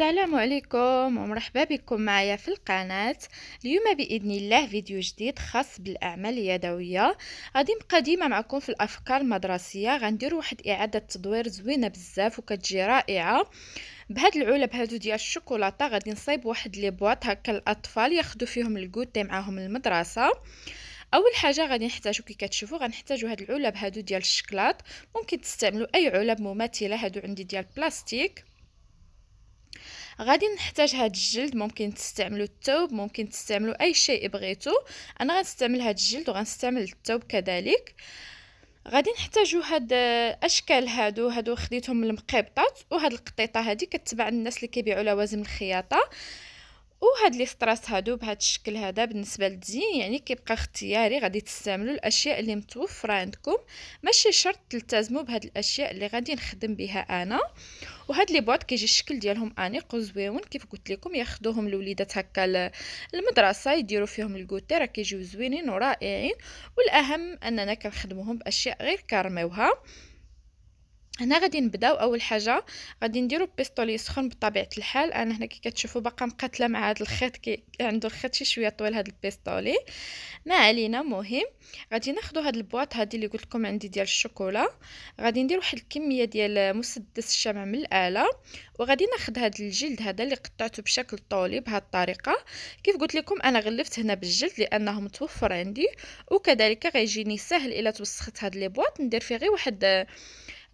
السلام عليكم ومرحبا بكم معايا في القناة اليوم بإذن الله فيديو جديد خاص بالأعمال اليدوية غادي نبقى ديما معكم في الأفكار المدرسية غندير واحد إعادة تدوير زوينة بزاف وكتجي رائعة بهاد العلب هادو ديال الشوكولاتة غادي نصيب واحد لي بواط هكا الأطفال ياخدو فيهم الكوتي معاهم للمدرسة اول حاجه غادي نحتاجو كي كتشوفوا غنحتاجو هاد العلب هادو ديال الشكلاط ممكن تستعملوا اي علب مماثله هادو عندي ديال بلاستيك غادي نحتاج هاد الجلد ممكن تستعملوا الثوب ممكن تستعملوا اي شيء بغيتو انا غنستعمل هاد الجلد وغنستعمل الثوب كذلك غادي نحتاجو هاد اشكال هادو هادو خديتهم من المقبطات وهاد القطيطه هادي كتباع الناس اللي كيبيعوا لوازم الخياطه وهاد لي ستراس هادو بهاد الشكل هذا بالنسبه للتزيين يعني كيبقى اختياري غادي تستعملوا الاشياء اللي متوفره عندكم ماشي شرط تلتزموا بهاد الاشياء اللي غادي نخدم بها انا وهاد لي بواط كيجي الشكل ديالهم انيق وزويون كيف قلت لكم ياخذوهم الوليدات هكا للمدرسه يديروا فيهم الكوتي راه كيجيو زوينين ورائعين والاهم اننا كنخدموهم باشياء غير كارميوها هنا غادي نبداو اول حاجه غادي نديرو بيستولي سخون بطبيعه الحال انا هنا كي كتشوفوا باقا مقاتله مع هذا الخيط كي عنده الخيط شي شويه طويل هذا البيستولي ما علينا مهم غادي ناخذ هاد البواط هذه اللي قلت لكم عندي ديال الشوكولا غادي ندير واحد الكميه ديال مسدس الشمع من الاله وغادي ناخذ هذا الجلد هذا اللي قطعته بشكل طولي بهاد الطريقه كيف قلت لكم انا غلفت هنا بالجلد لانه متوفر عندي وكذلك غيجيني سهل الا توسخت هاد لي بواط ندير فيه غير واحد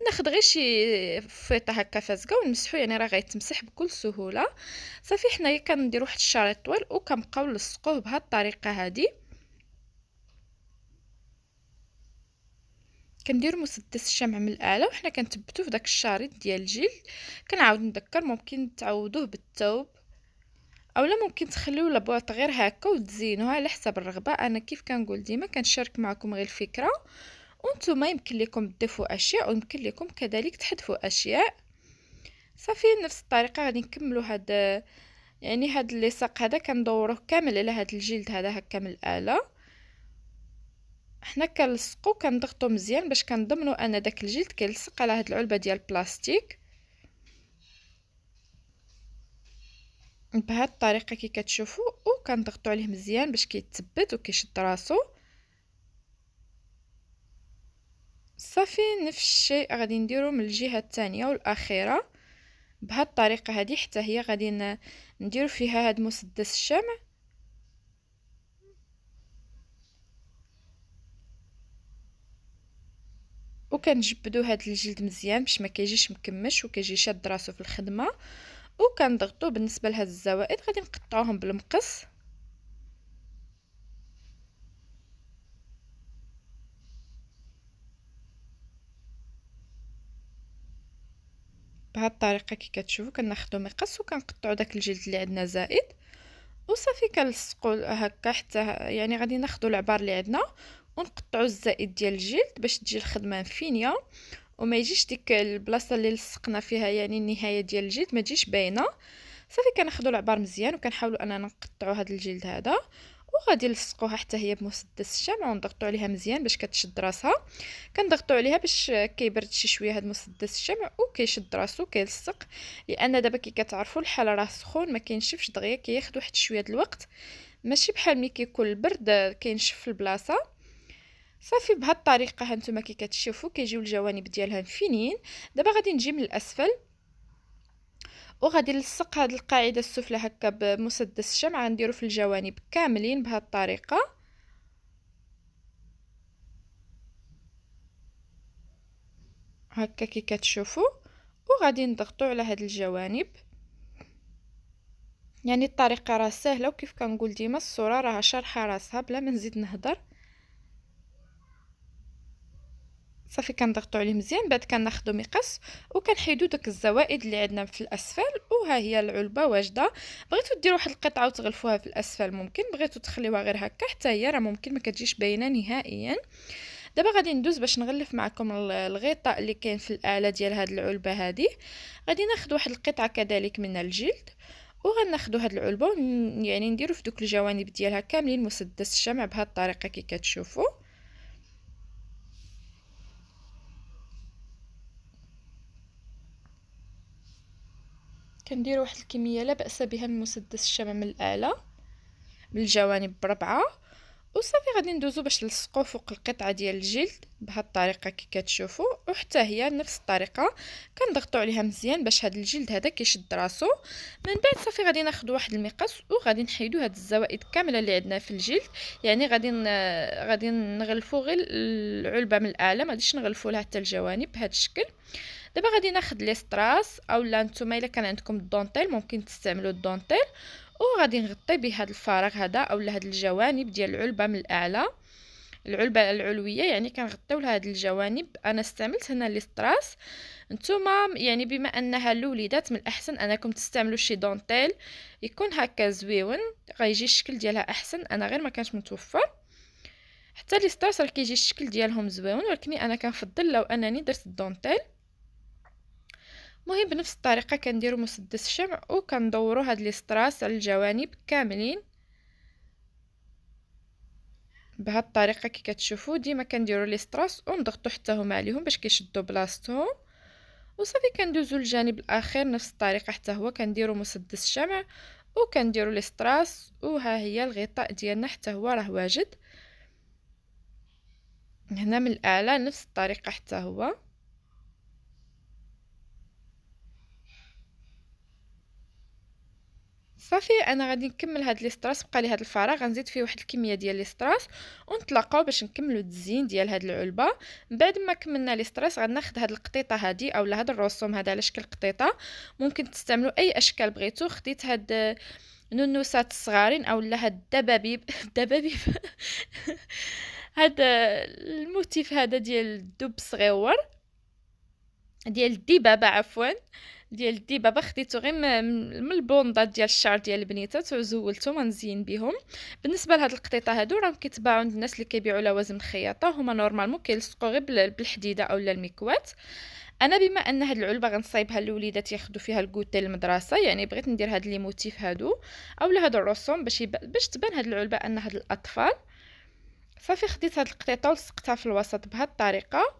ناخذ غير شي فيطه هكا فازقه ونمسحو يعني راه غيتمسح بكل سهوله صافي حنايا كنديرو واحد الشريط طويل وكنبقاو نلصقوه بهاد الطريقه هادي كندير مسدس الشمع من الاعلى وحنا كنثبتو في داك الشريط ديال الجلد كنعاود نذكر ممكن تعوضوه بالثوب اولا ممكن تخليو لابواط غير هكا وتزينوها على حسب الرغبه انا كيف كنقول ديما كنشارك معكم غير الفكره وانتم يمكن لكم تضيفوا اشياء ويمكن لكم كذلك تحذفوا اشياء صافي نفس الطريقه غادي نكملوا هاد يعني هاد اللصاق هذا كندوروه كامل على هاد الجلد هذا هكا من الاله حنا كنلصقو كنضغطوا مزيان باش كنضمنو ان داك الجلد كيلصق على هاد العلبه ديال البلاستيك بهاد الطريقه كي كتشوفوا وكنضغطوا عليه مزيان باش كيتثبت وكيشد راسو صافي نفس الشيء غادي نديرو من الجهه الثانيه والاخيره بهاد الطريقه هذه حتى هي غادي نديرو فيها هاد مسدس الشمع وكنجبدو هاد الجلد مزيان باش ما كيجيش مكمش وكيجي شاد راسو في الخدمه وكنضغطو بالنسبه لهاد الزوائد غادي نقطعوهم بالمقص بهاد الطريقه كي كتشوفوا كناخذوا مقص وكنقطعوا داك الجلد اللي عندنا زائد وصافي كنلصقوا هكا حتى يعني غادي ناخذوا العبار اللي عندنا ونقطعوا الزائد ديال الجلد باش تجي الخدمه فينيه وما يجيش ديك البلاصه اللي لصقنا فيها يعني النهايه ديال الجلد ما تجيش باينه صافي كناخذوا العبار مزيان وكنحاولوا اننا نقطعوا هذا الجلد هذا وغادي نلصقوها حتى هي بمسدس الشمع ونضغطوا عليها مزيان باش كتشد راسها كنضغطوا عليها باش كيبرد شي شويه هذا مسدس الشمع وكيشد راسو كيلصق لان دابا كي كتعرفوا الحال راه سخون ما كينشفش دغيا كياخذ واحد شويه د الوقت ماشي بحال ملي كيكون البرد كينشف في البلاصه صافي بهاد الطريقه هانتوما كي كتشوفوا كيجيو الجوانب ديالها فينين دابا غادي نجي من الاسفل وغادي نلصق هاد القاعده السفلى هكا بمسدس الشمع غنديرو في الجوانب كاملين بهاد الطريقه هكا كي كتشوفوا وغادي نضغطوا على هاد الجوانب يعني الطريقه راه سهله وكيف كنقول ديما الصوره راها شارحه راسها بلا ما نزيد نهضر صافي كنضغطو عليه مزيان بعد كناخذو مقص وكنحيدو داك الزوائد اللي عندنا في الاسفل وها هي العلبه واجده بغيتو ديروا واحد القطعه وتغلفوها في الاسفل ممكن بغيتو تخليوها غير هكا حتى هي راه ممكن ما كتجيش باينه نهائيا دابا غادي ندوز باش نغلف معكم الغطاء اللي كاين في الاعلى ديال هاد العلبه هادي غادي ناخذ واحد القطعه كذلك من الجلد وغناخذوا هاد العلبه يعني نديرو في دوك الجوانب ديالها كاملين مسدس الشمع بهاد الطريقه كي كتشوفوا كندير واحد الكميه لا باس بها من مسدس الشمع من من الجوانب بربعه وصافي غادي ندوزو باش نلصقو فوق القطعه ديال الجلد بهاد الطريقه كي كتشوفوا وحتى هي نفس الطريقه كنضغطوا عليها مزيان باش هاد الجلد هذا كيشد راسو من بعد صافي غادي ناخذ واحد المقص وغادي نحيدو هاد الزوائد كامله اللي عندنا في الجلد يعني غادي غادي نغلفو غير العلبه من الاعلى ما غاديش نغلفو لها حتى الجوانب بهذا الشكل دابا غادي ناخذ لي ستراس اولا نتوما الا كان عندكم الدونتيل ممكن تستعملوا الدونتيل وغادي نغطي بهذا الفراغ هذا اولا هاد الجوانب ديال العلبه من الاعلى العلبه العلويه يعني كنغطيو لهاد الجوانب انا استعملت هنا لي ستراس نتوما يعني بما انها لوليدات من الاحسن انكم تستعملوا شي دونتيل يكون هكا زويون غيجي الشكل ديالها احسن انا غير ما كانش متوفر حتى لي راه كيجي الشكل ديالهم زويون ولكن انا كنفضل لو انني درت الدونتيل مهم بنفس الطريقه كنديرو مسدس الشمع وكندورو هاد لي ستراس على الجوانب كاملين بهاد الطريقه كي كتشوفو ديما كنديرو لي ستراس ونضغطو حتى هما عليهم باش كيشدو بلاصتهم وصافي كندوزو للجانب الاخر نفس الطريقه حتى هو كنديرو مسدس الشمع وكنديرو لي ستراس وها هي الغطاء ديالنا حتى هو راه واجد هنا من الاعلى نفس الطريقه حتى هو صافي انا غادي نكمل هاد لي ستراس بقى لي هاد الفراغ غنزيد فيه واحد الكميه ديال لي ستراس ونتلاقاو باش نكملو التزيين ديال هاد العلبه من بعد ما كملنا لي ستراس غناخذ هاد القطيطه هادي اولا هاد الرسوم هذا على شكل قطيطه ممكن تستعملوا اي اشكال بغيتو خديت هاد نونوسات الصغارين اولا هاد الدبابيب الدبابيب هاد الموتيف هذا ديال الدب صغيور ديال الدبابه عفوا ديال الدبابه خديتو غير من البوندات ديال الشعر ديال البنيتات ما ونزين بهم بالنسبه لهاد القطيطه هادو راهم كيتباعوا عند الناس اللي كيبيعوا لوازم الخياطه هما نورمالمون كيلصقوا غير بالحديده اولا المكوات انا بما ان هاد العلبه غنصايبها للوليدات ياخذوا فيها الكوتي للمدرسه يعني بغيت ندير هاد لي موتيف هادو اولا هاد الرسوم باش يب... باش تبان هاد العلبه ان هاد الاطفال صافي خديت هاد القطيطه ولصقتها في الوسط بهاد الطريقه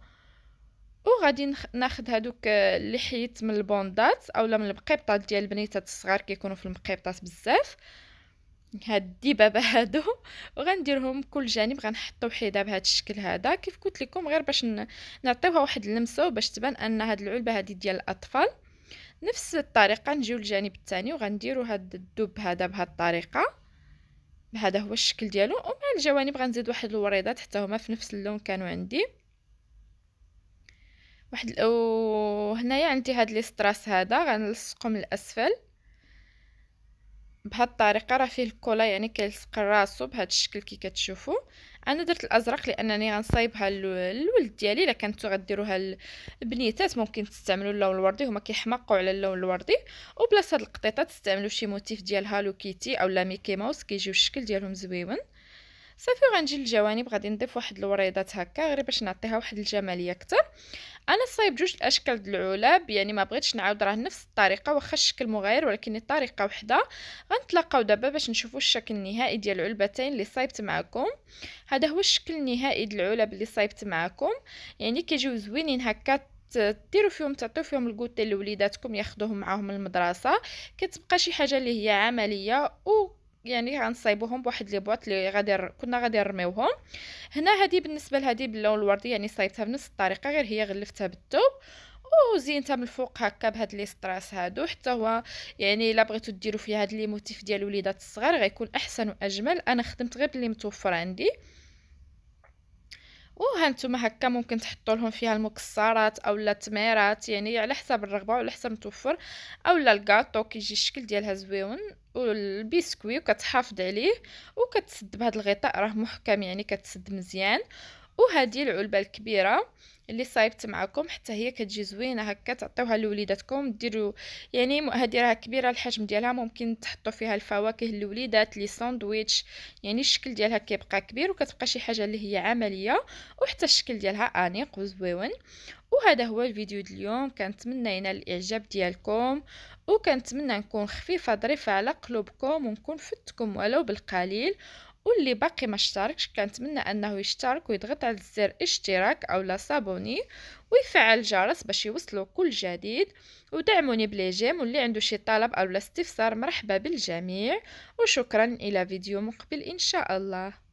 وغادي ناخذ هادوك اللي آه، حيت من البوندات اولا من المقيبطات ديال البنيتات الصغار كيكونوا في المقيبطات بزاف هاد الدبابه هادو وغنديرهم كل جانب غنحطو حيده بهذا الشكل هذا كيف قلت لكم غير باش نعطيوها واحد اللمسه باش تبان ان هاد العلبه هادي ديال الاطفال نفس الطريقه نجيو للجانب الثاني وغنديروا هاد الدب هذا بهاد الطريقه هذا هو الشكل ديالو ومع الجوانب غنزيد واحد الوريضات حتى هما في نفس اللون كانوا عندي واحد وهنايا عندي هاد لي ستراس هذا غنلصقو من الاسفل بهاد الطريقه راه فيه الكولا يعني كيلصق راسو بهاد الشكل كي كتشوفوا انا درت الازرق لانني غنصايبها للولد ديالي الا كنتو غديروها البنيتات ممكن تستعملوا اللون الوردي هما كيحماقوا على اللون الوردي وبلاصه هاد القطيطه تستعملوا شي موتيف ديال هالو كيتي اولا ميكي ماوس كيجيو الشكل ديالهم زويون صافي وغنجي للجوانب غادي نضيف واحد الوريضات هكا غير باش نعطيها واحد الجماليه اكثر انا صايب جوج الاشكال د العلب يعني ما بغيتش نعاود راه نفس الطريقه واخا الشكل مغاير ولكن الطريقه وحده غنتلاقاو دابا باش نشوفوا الشكل النهائي ديال العلبتين اللي صايبت معكم هذا هو الشكل النهائي د العلب اللي صايبت معكم يعني كيجيو زوينين هكا ديروا فيهم تعطيو فيهم الكوتي لوليداتكم ياخذوهم معاهم المدرسه كتبقى شي حاجه اللي هي عمليه و يعني غنصايبوهم بواحد لي بواط لي غادي كنا غادي نرميوهم هنا هذه بالنسبه لهذه باللون الوردي يعني صايبتها بنفس الطريقه غير هي غلفتها بالثوب وزينتها من الفوق هكا بهاد لي ستراس هادو حتى هو يعني الا بغيتو ديروا فيها هاد لي موتيف ديال الوليدات الصغار غيكون احسن واجمل انا خدمت غير باللي متوفر عندي وهانتوما هكا ممكن تحطوا لهم فيها المكسرات اولا التميرات يعني على حسب الرغبه وعلى حسب متوفر اولا الكاطو كيجي الشكل ديالها زويون والبسكوي وكتحافظ عليه وكتسد بهذا الغطاء راه محكم يعني كتسد مزيان وهذه العلبه الكبيره اللي صايبت معكم حتى هي كتجي زوينه هكا تعطيوها لوليداتكم ديروا يعني هذه راه كبيره الحجم ديالها ممكن تحطوا فيها الفواكه للوليدات لي ساندويتش يعني الشكل ديالها كيبقى كبير وكتبقى شي حاجه اللي هي عمليه وحتى الشكل ديالها انيق وزويون وهذا هو الفيديو اليوم كنتمنى ينال الاعجاب ديالكم وكنتمنى نكون خفيفه ظريفه على قلوبكم ونكون فتكم ولو بالقليل واللي باقي ما اشتركش كنتمنى انه يشترك ويضغط على زر اشتراك او لا صابوني ويفعل الجرس باش يوصلوا كل جديد ودعموني بلي جيم واللي عنده شي طلب او لا استفسار مرحبا بالجميع وشكرا الى فيديو مقبل ان شاء الله